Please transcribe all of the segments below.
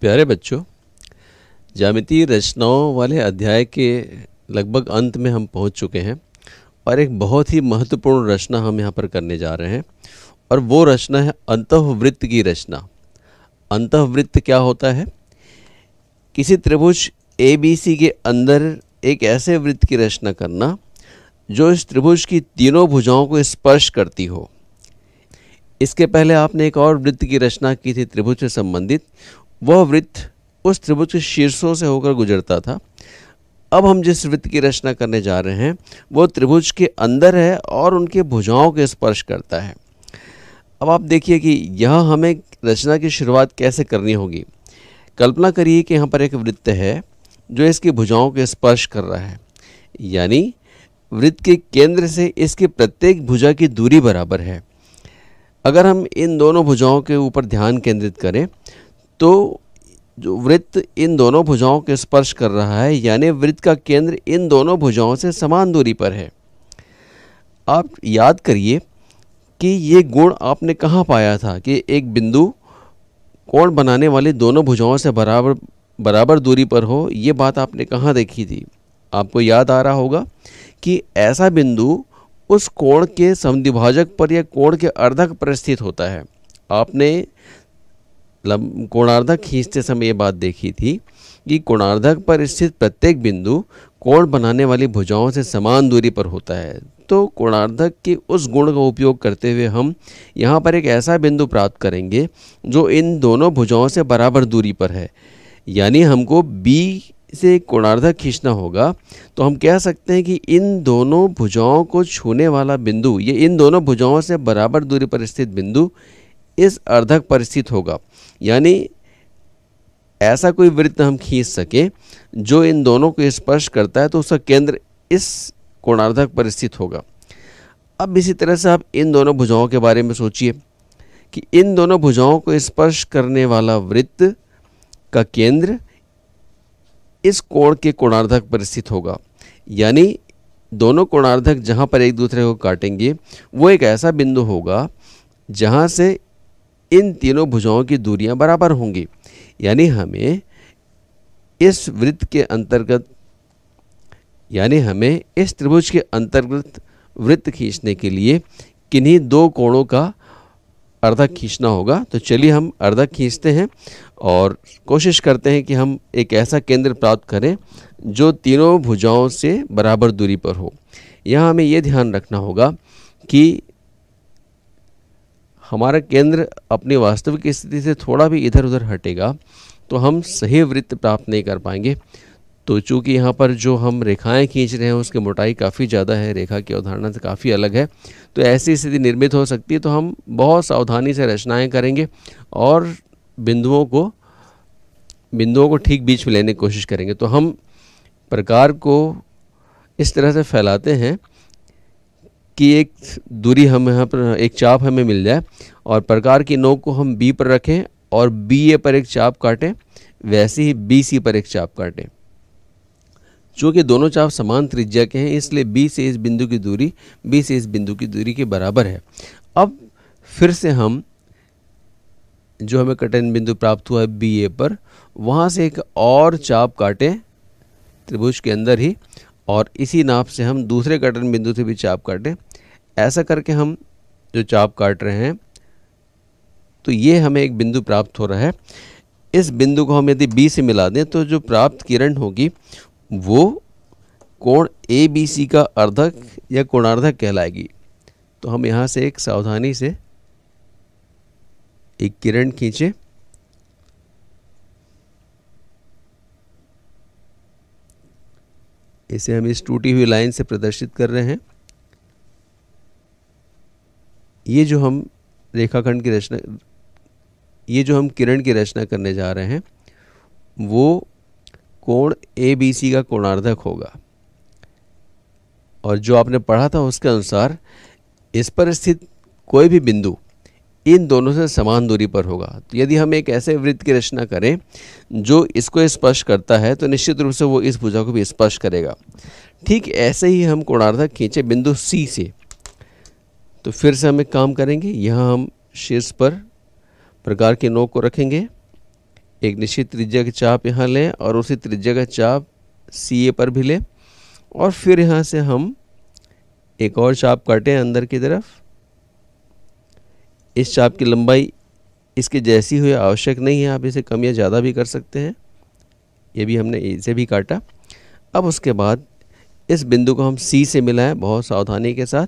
प्यारे बच्चों जामितीय रचनाओं वाले अध्याय के लगभग अंत में हम पहुंच चुके हैं और एक बहुत ही महत्वपूर्ण रचना हम यहाँ पर करने जा रहे हैं और वो रचना है अंतवृत्त की रचना अंतवृत्त क्या होता है किसी त्रिभुज ए बी सी के अंदर एक ऐसे वृत्त की रचना करना जो इस त्रिभुज की तीनों भुजाओं को स्पर्श करती हो इसके पहले आपने एक और वृत्त की रचना की थी त्रिभुज से संबंधित वह वृत्त उस त्रिभुज के शीर्षों से होकर गुजरता था अब हम जिस वृत्त की रचना करने जा रहे हैं वो त्रिभुज के अंदर है और उनके भुजाओं के स्पर्श करता है अब आप देखिए कि यह हमें रचना की शुरुआत कैसे करनी होगी कल्पना करिए कि यहाँ पर एक वृत्त है जो इसकी भुजाओं के स्पर्श कर रहा है यानी वृत्त के केंद्र से इसकी प्रत्येक भुजा की दूरी बराबर है अगर हम इन दोनों भुजाओं के ऊपर ध्यान केंद्रित करें तो जो वृत्त इन दोनों भुजाओं के स्पर्श कर रहा है यानी वृत्त का केंद्र इन दोनों भुजाओं से समान दूरी पर है आप याद करिए कि ये गुण आपने कहाँ पाया था कि एक बिंदु कोण बनाने वाली दोनों भुजाओं से बराबर बराबर दूरी पर हो ये बात आपने कहाँ देखी थी आपको याद आ रहा होगा कि ऐसा बिंदु उस कोण के समद्विभाजक पर या कोण के अर्धक पर स्थित होता है आपने मतलब कोणार्धक खींचते समय ये बात देखी थी कि कोणार्धक पर स्थित प्रत्येक बिंदु कोण बनाने वाली भुजाओं से समान दूरी पर होता है तो कोणार्धक के उस गुण का उपयोग करते हुए हम यहाँ पर एक ऐसा बिंदु प्राप्त करेंगे जो इन दोनों भुजाओं से बराबर दूरी पर है यानी हमको बी से कोणार्धक खींचना होगा तो हम कह सकते हैं कि इन दोनों भुजाओं को छूने वाला बिंदु ये इन दोनों भुजाओं से बराबर दूरी पर स्थित बिंदु इस अर्धक पर स्थित होगा यानी ऐसा कोई वृत्त हम खींच सकें जो इन दोनों को स्पर्श करता है तो उसका केंद्र इस कोणार्धक पर स्थित होगा अब इसी तरह से आप इन दोनों भुजाओं के बारे में सोचिए कि इन दोनों भुजाओं को स्पर्श करने वाला वृत्त का केंद्र इस कोण के कोणार्धक पर स्थित होगा यानी दोनों कोणार्धक जहाँ पर एक दूसरे को काटेंगे वो एक ऐसा बिंदु होगा जहाँ से इन तीनों भुजाओं की दूरियां बराबर होंगी यानी हमें इस वृत्त के अंतर्गत यानी हमें इस त्रिभुज के अंतर्गत वृत्त खींचने के लिए किन्हीं दो कोणों का अर्धक खींचना होगा तो चलिए हम अर्धक खींचते हैं और कोशिश करते हैं कि हम एक ऐसा केंद्र प्राप्त करें जो तीनों भुजाओं से बराबर दूरी पर हो यहाँ हमें यह ध्यान रखना होगा कि हमारा केंद्र अपनी वास्तविक स्थिति से थोड़ा भी इधर उधर हटेगा तो हम सही वृत्त प्राप्त नहीं कर पाएंगे तो चूँकि यहाँ पर जो हम रेखाएं खींच रहे हैं उसकी मोटाई काफ़ी ज़्यादा है रेखा की अवधारणा से काफ़ी अलग है तो ऐसी स्थिति निर्मित हो सकती है तो हम बहुत सावधानी से रचनाएं करेंगे और बिंदुओं को बिंदुओं को ठीक बीच में लेने की कोशिश करेंगे तो हम प्रकार को इस तरह से फैलाते हैं कि एक दूरी हम यहाँ पर एक चाप हमें मिल जाए और प्रकार की नोक को हम बी पर रखें और बी ए पर एक चाप काटें वैसे ही बी सी पर एक चाप काटें चूँकि दोनों चाप समान त्रिज्या के हैं इसलिए बी से इस बिंदु की दूरी बी से इस बिंदु की दूरी के बराबर है अब फिर से हम जो हमें कटन बिंदु प्राप्त हुआ है बी ए पर वहाँ से एक और चाप काटें त्रिभुज के अंदर ही और इसी नाप से हम दूसरे कटन बिंदु से भी चाप काटें ऐसा करके हम जो चाप काट रहे हैं तो ये हमें एक बिंदु प्राप्त हो रहा है इस बिंदु को हम यदि बी से मिला दें तो जो प्राप्त किरण होगी वो कोण ए बी सी का अर्धक या कोणार्धक कहलाएगी तो हम यहाँ से एक सावधानी से एक किरण खींचे इसे हम इस टूटी हुई लाइन से प्रदर्शित कर रहे हैं ये जो हम रेखाखंड की रचना ये जो हम किरण की रचना करने जा रहे हैं वो कोण ए बी सी का कोणार्धक होगा और जो आपने पढ़ा था उसके अनुसार इस पर स्थित कोई भी बिंदु इन दोनों से समान दूरी पर होगा तो यदि हम एक ऐसे वृत्त की रचना करें जो इसको स्पर्श करता है तो निश्चित रूप से वो इस भुजा को भी स्पर्श करेगा ठीक ऐसे ही हम कोणार्धक खींचे बिंदु सी से तो फिर से हम एक काम करेंगे यहाँ हम शीर्ष पर प्रकार के नोक को रखेंगे एक निश्चित त्रिज्या की चाप यहाँ लें और उसी त्रिज्या का चाप सी ए पर भी लें और फिर यहाँ से हम एक और चाप काटें अंदर की तरफ इस चाप की लंबाई इसके जैसी हुई आवश्यक नहीं है आप इसे कम या ज़्यादा भी कर सकते हैं ये भी हमने इसे भी काटा अब उसके बाद इस बिंदु को हम सी से मिलाएं बहुत सावधानी के साथ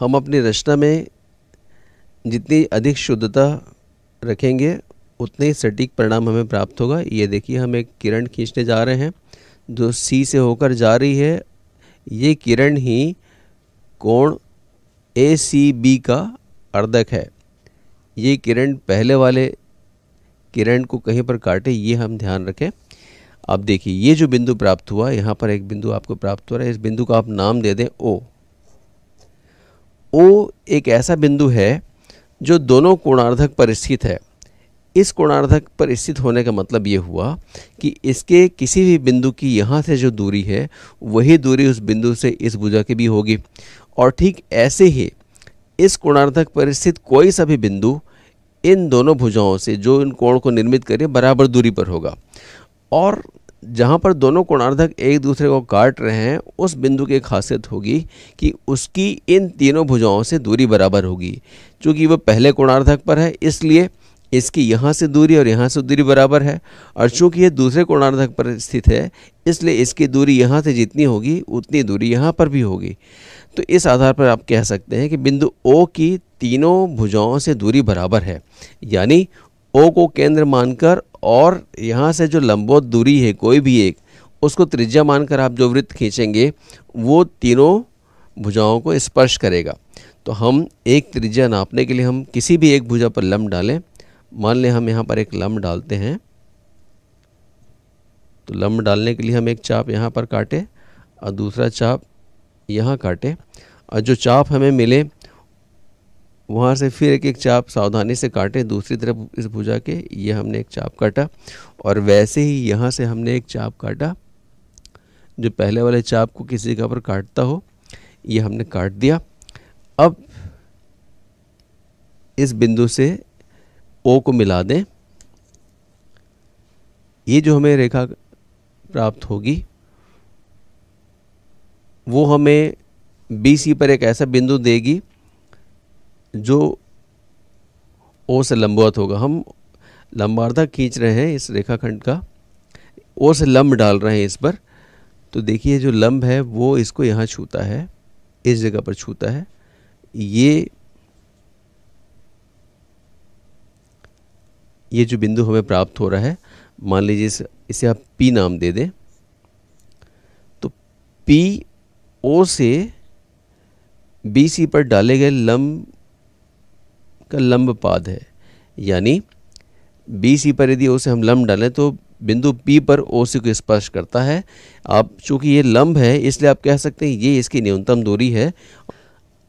हम अपनी रचना में जितनी अधिक शुद्धता रखेंगे उतने ही सटीक परिणाम हमें प्राप्त होगा ये देखिए हम एक किरण खींचने जा रहे हैं जो सी से होकर जा रही है ये किरण ही कोण ए सी बी का अर्धक है ये किरण पहले वाले किरण को कहीं पर काटे ये हम ध्यान रखें आप देखिए ये जो बिंदु प्राप्त हुआ यहाँ पर एक बिंदु आपको प्राप्त हो रहा है इस बिंदु का आप नाम दे दें ओ ओ एक ऐसा बिंदु है जो दोनों कोणार्धक पर स्थित है इस कोणार्धक पर स्थित होने का मतलब ये हुआ कि इसके किसी भी बिंदु की यहाँ से जो दूरी है वही दूरी उस बिंदु से इस भुजा की भी होगी और ठीक ऐसे ही इस कोणार्धक पर स्थित कोई सा भी बिंदु इन दोनों भुजाओं से जो इन कोण को निर्मित करे बराबर दूरी पर होगा और जहाँ पर दोनों कोणार्धक एक दूसरे को काट रहे हैं उस बिंदु की खासियत होगी कि उसकी इन तीनों भुजाओं से दूरी बराबर होगी चूँकि वह पहले कोणार्धक पर है इसलिए इसकी यहाँ से दूरी और यहाँ से दूरी बराबर है और चूँकि ये दूसरे कोणार्धक पर स्थित है इसलिए इसकी दूरी यहाँ से जितनी होगी उतनी दूरी यहाँ पर भी होगी तो इस आधार पर आप कह सकते हैं कि बिंदु ओ की तीनों भुजाओं से दूरी बराबर है यानी ओ को केंद्र मानकर और यहाँ से जो लंबोत दूरी है कोई भी एक उसको त्रिज्या मानकर आप जो वृत्त खींचेंगे वो तीनों भुजाओं को स्पर्श करेगा तो हम एक त्रिज्या नापने के लिए हम किसी भी एक भुजा पर लम्ब डालें मान लें हम यहाँ पर एक लम्ब डालते हैं तो लम्ब डालने के लिए हम एक चाप यहाँ पर काटें और दूसरा चाप यहाँ काटें और जो चाप हमें मिले वहाँ से फिर एक एक चाप सावधानी से काटें दूसरी तरफ इस भुजा के ये हमने एक चाप काटा और वैसे ही यहाँ से हमने एक चाप काटा जो पहले वाले चाप को किसी जगह पर काटता हो ये हमने काट दिया अब इस बिंदु से ओ को मिला दें ये जो हमें रेखा प्राप्त होगी वो हमें बी सी पर एक ऐसा बिंदु देगी जो ओ से लंबवत होगा हम लंबार्धा खींच रहे हैं इस रेखाखंड का ओ से लंब डाल रहे हैं इस पर तो देखिए जो लंब है वो इसको यहाँ छूता है इस जगह पर छूता है ये ये जो बिंदु हमें प्राप्त हो रहा है मान लीजिए इस, इसे आप पी नाम दे दें तो पी ओ से बी सी पर डाले गए लंब का लंब पाद है यानी बी सी पर यदि ओ से हम लंब डालें तो बिंदु पी पर ओ सी को स्पर्श करता है आप चूँकि ये लंब है इसलिए आप कह सकते हैं ये इसकी न्यूनतम दूरी है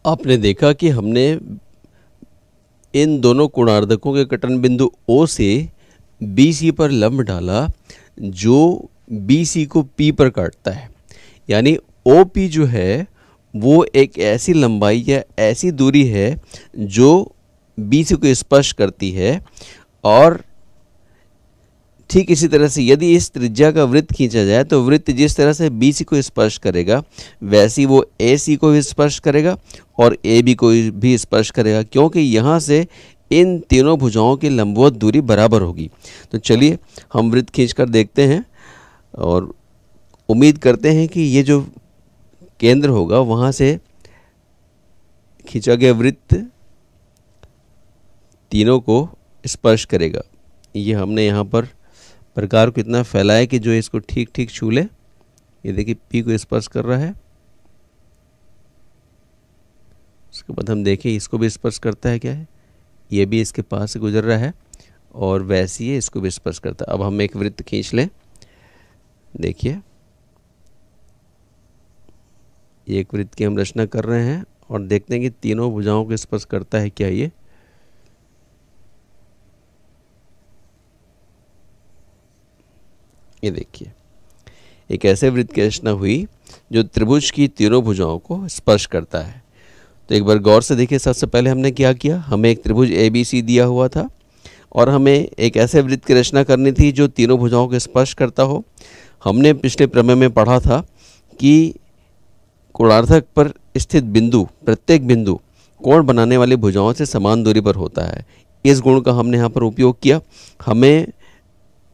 आपने देखा कि हमने इन दोनों कोणार्धकों के कटन बिंदु ओ से बी सी पर लंब डाला जो बी सी को पी पर काटता है यानी ओ पी जो है वो एक ऐसी लंबाई या ऐसी दूरी है जो सी को स्पर्श करती है और ठीक इसी तरह से यदि इस त्रिज्या का वृत्त खींचा जाए तो वृत्त जिस तरह से बी सी को स्पर्श करेगा वैसी वो ए सी को भी स्पर्श करेगा और ए बी को भी स्पर्श करेगा क्योंकि यहाँ से इन तीनों भुजाओं की लंबवत दूरी बराबर होगी तो चलिए हम वृत्त खींच कर देखते हैं और उम्मीद करते हैं कि ये जो केंद्र होगा वहाँ से खींचा गया वृत्त तीनों को स्पर्श करेगा ये हमने यहाँ पर प्रकार को इतना फैलाया कि जो इसको ठीक ठीक छू ले ये देखिए पी को स्पर्श कर रहा है उसके बाद हम देखें इसको भी स्पर्श करता है क्या है ये भी इसके पास से गुजर रहा है और वैसे ही इसको भी स्पर्श करता है अब हम एक वृत्त खींच लें देखिए एक वृत्त की हम रचना कर रहे हैं और देखते हैं कि तीनों भुजाओं को स्पर्श करता है क्या ये ये देखिए एक ऐसे वृत्त की रचना हुई जो त्रिभुज की तीनों भुजाओं को स्पर्श करता है तो एक बार गौर से देखिए सबसे पहले हमने क्या किया हमें एक त्रिभुज ए बी सी दिया हुआ था और हमें एक ऐसे वृत्त की रचना करनी थी जो तीनों भुजाओं को स्पर्श करता हो हमने पिछले प्रमेय में पढ़ा था कि कोणार्थक पर स्थित बिंदु प्रत्येक बिंदु कोण बनाने वाली भुजाओं से समान दूरी पर होता है इस गुण का हमने यहाँ पर उपयोग किया हमें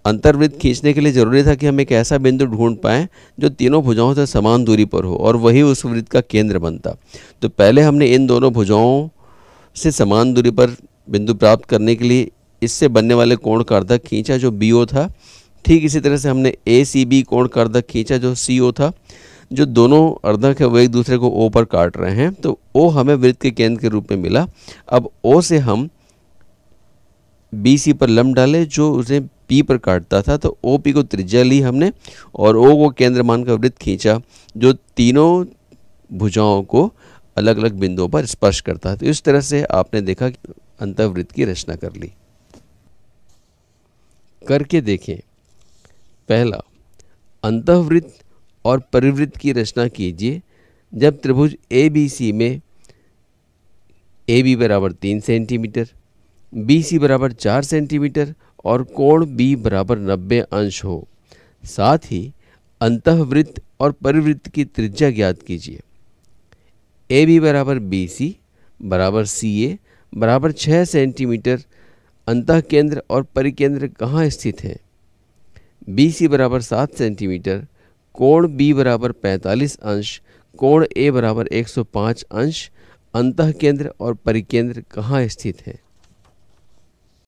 अंतर्वृत्त खींचने के लिए ज़रूरी था कि हम एक ऐसा बिंदु ढूंढ पाए जो तीनों भुजाओं से समान दूरी पर हो और वही उस वृत्त का केंद्र बनता तो पहले हमने इन दोनों भुजाओं से समान दूरी पर बिंदु प्राप्त करने के लिए इससे बनने वाले कोण का अर्धक खींचा जो बी था ठीक इसी तरह से हमने ए सी बी कोण का अर्धक खींचा जो सी था जो दोनों अर्धक है वो एक दूसरे को ओ पर काट रहे हैं तो ओ हमें वृत्त के केंद्र के रूप में मिला अब ओ से हम बी सी पर लम्ब डाले जो उसे पी पर काटता था तो ओ पी को त्रिज्या ली हमने और ओ को केंद्र मानकर वृत्त खींचा जो तीनों भुजाओं को अलग अलग बिंदुओं पर स्पर्श करता है तो इस तरह से आपने देखा कि अंतर्वृत्त की रचना कर ली करके देखें पहला अंतर्वृत्त और परिवृत्त की रचना कीजिए जब त्रिभुज ए बी सी में ए बी बराबर तीन सेंटीमीटर बी सी बराबर चार सेंटीमीटर और कोण बी बराबर नब्बे अंश हो साथ ही अंतवृत्त और परिवृत्त की त्रिज्या ज्ञात कीजिए ए बी बराबर बी सी बराबर सी ए बराबर छः सेंटीमीटर अंतः केंद्र और परिकेंद्र कहाँ स्थित हैं बी सी बराबर सात सेंटीमीटर कोण बी बराबर पैंतालीस अंश कोण ए बराबर एक सौ पाँच अंश अंतः केंद्र और परिकेंद्र कहाँ स्थित है